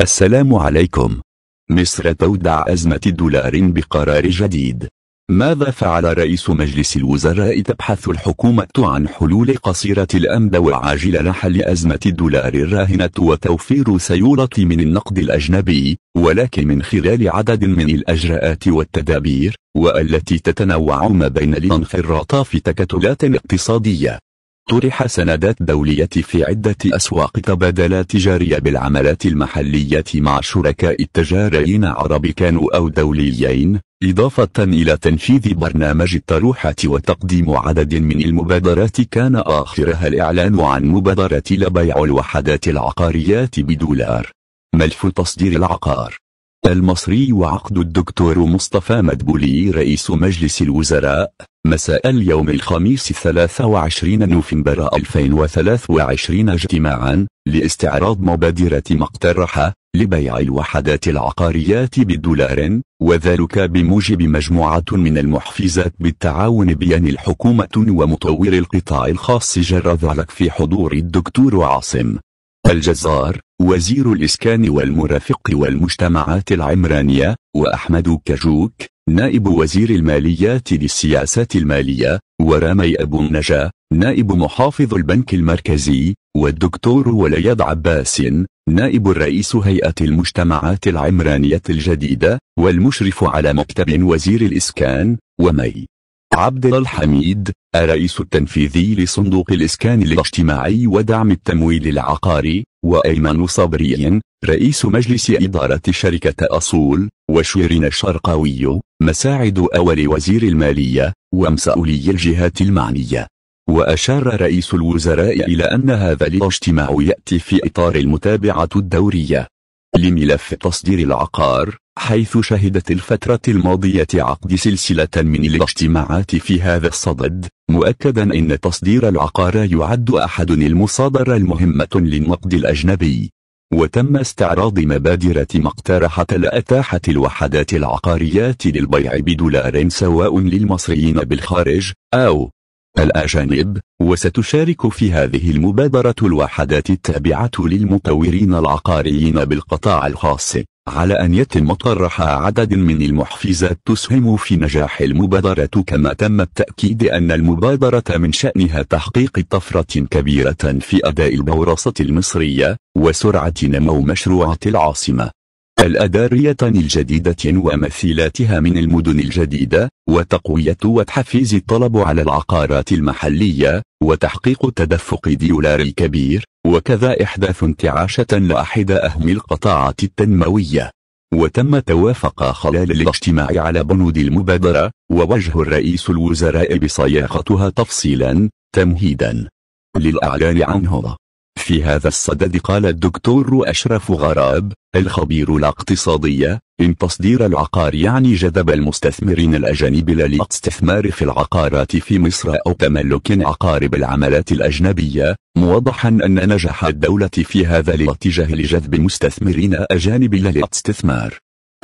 السلام عليكم مصر تودع أزمة الدولار بقرار جديد ماذا فعل رئيس مجلس الوزراء تبحث الحكومة عن حلول قصيرة الأمد وعاجلة لحل أزمة الدولار الراهنة وتوفير سيولة من النقد الأجنبي ولكن من خلال عدد من الأجراءات والتدابير والتي تتنوع ما بين الانخراط في تكتلات اقتصادية طرح سندات دولية في عدة أسواق تبادلات تجارية بالعملات المحلية مع شركاء التجاريين عرب كانوا أو دوليين إضافة إلى تنفيذ برنامج الطروحة وتقديم عدد من المبادرات كان آخرها الإعلان عن مبادرة لبيع الوحدات العقاريات بدولار ملف تصدير العقار المصري وعقد الدكتور مصطفى مدبولي رئيس مجلس الوزراء مساء اليوم الخميس 23 نوفمبر 2023 اجتماعا لاستعراض مبادرة مقترحة لبيع الوحدات العقاريات بالدولار وذلك بموجب مجموعة من المحفزات بالتعاون بين الحكومة ومطور القطاع الخاص جرى ذلك في حضور الدكتور عاصم الجزار وزير الإسكان والمرافق والمجتمعات العمرانية وأحمد كجوك نائب وزير الماليات للسياسات المالية ورامي أبو النجا نائب محافظ البنك المركزي والدكتور وليد عباس نائب الرئيس هيئة المجتمعات العمرانية الجديدة والمشرف على مكتب وزير الإسكان ومي عبد الحميد الرئيس التنفيذي لصندوق الإسكان الاجتماعي ودعم التمويل العقاري وأيمن صبري رئيس مجلس إدارة شركة أصول وشيرين الشرقاوي مساعد أول وزير المالية ومسؤولي الجهات المعنية وأشار رئيس الوزراء إلى أن هذا الاجتماع يأتي في إطار المتابعة الدورية لملف تصدير العقار حيث شهدت الفترة الماضية عقد سلسلة من الاجتماعات في هذا الصدد مؤكدا أن تصدير العقار يعد أحد المصادر المهمة للنقد الأجنبي وتم استعراض مبادرة مقترحة لأتاحة الوحدات العقاريات للبيع بدولار سواء للمصريين بالخارج أو الأجانب وستشارك في هذه المبادرة الوحدات التابعة للمطورين العقاريين بالقطاع الخاص على أن يتم طرح عدد من المحفزات تسهم في نجاح المبادرة كما تم التأكيد أن المبادرة من شأنها تحقيق طفرة كبيرة في أداء البورصة المصرية وسرعة نمو مشروعات العاصمة الأدارية الجديدة ومثيلاتها من المدن الجديدة وتقوية وتحفيز الطلب على العقارات المحلية وتحقيق تدفق ديولار كبير وكذا إحداث انتعاشة لأحد أهم القطاعات التنموية وتم توافق خلال الاجتماع على بنود المبادرة ووجه الرئيس الوزراء بصياغتها تفصيلا تمهيدا للأعلان عنها في هذا الصدد قال الدكتور أشرف غراب الخبير الاقتصادي إن تصدير العقار يعني جذب المستثمرين الأجانب للاستثمار في العقارات في مصر أو تملك عقارب العملات الأجنبية موضحا أن نجاح الدولة في هذا الاتجاه لجذب مستثمرين أجانب للاستثمار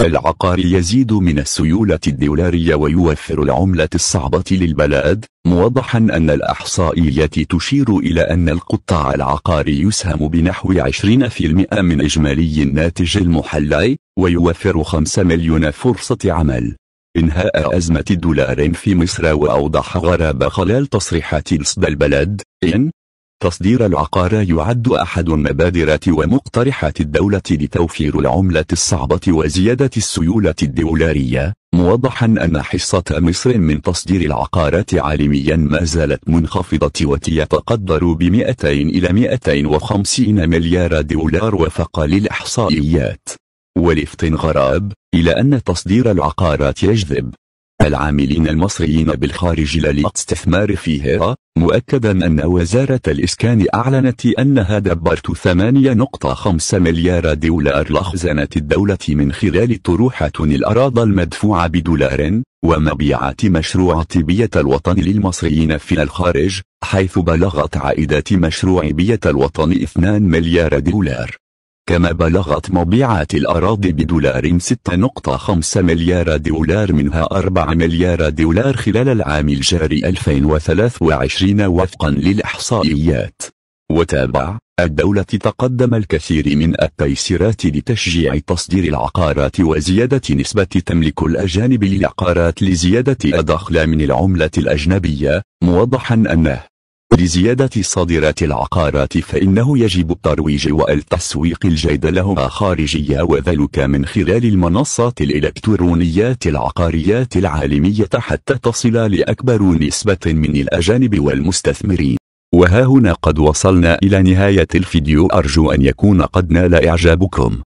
العقار يزيد من السيولة الدولارية ويوفر العملة الصعبة للبلاد موضحا أن الأحصائيات تشير إلى أن القطاع العقاري يسهم بنحو 20% من إجمالي الناتج المحلي ويوفر 5 مليون فرصة عمل انهاء أزمة الدولار في مصر وأوضح غرابة خلال تصريحات لصدى البلد إن تصدير العقار يعد أحد مبادرات ومقترحات الدولة لتوفير العملة الصعبة وزيادة السيولة الدولارية موضحا أن حصة مصر من تصدير العقارات عالميا ما زالت منخفضة وتتقدر ب 200 إلى 250 مليار دولار وفقا للإحصائيات ولفت غراب إلى أن تصدير العقارات يجذب العاملين المصريين بالخارج للاستثمار فيها مؤكدا أن وزارة الإسكان أعلنت أنها دبرت 8.5 مليار دولار لخزانة الدولة من خلال طروحة الأراضي المدفوعة بدولار ومبيعات مشروع بية الوطن للمصريين في الخارج حيث بلغت عائدات مشروع بية الوطن 2 مليار دولار كما بلغت مبيعات الأراضي بدولار 6.5 مليار دولار منها 4 مليار دولار خلال العام الجاري 2023 وفقا للإحصائيات وتابع الدولة تقدم الكثير من التيسيرات لتشجيع تصدير العقارات وزيادة نسبة تملك الأجانب للعقارات لزيادة الدخل من العملة الأجنبية موضحا أنه لزيادة صادرات العقارات فإنه يجب الترويج والتسويق الجيد لهما خارجيا وذلك من خلال المنصات الإلكترونية العقاريات العالمية حتى تصل لأكبر نسبة من الأجانب والمستثمرين وها هنا قد وصلنا إلى نهاية الفيديو أرجو أن يكون قد نال إعجابكم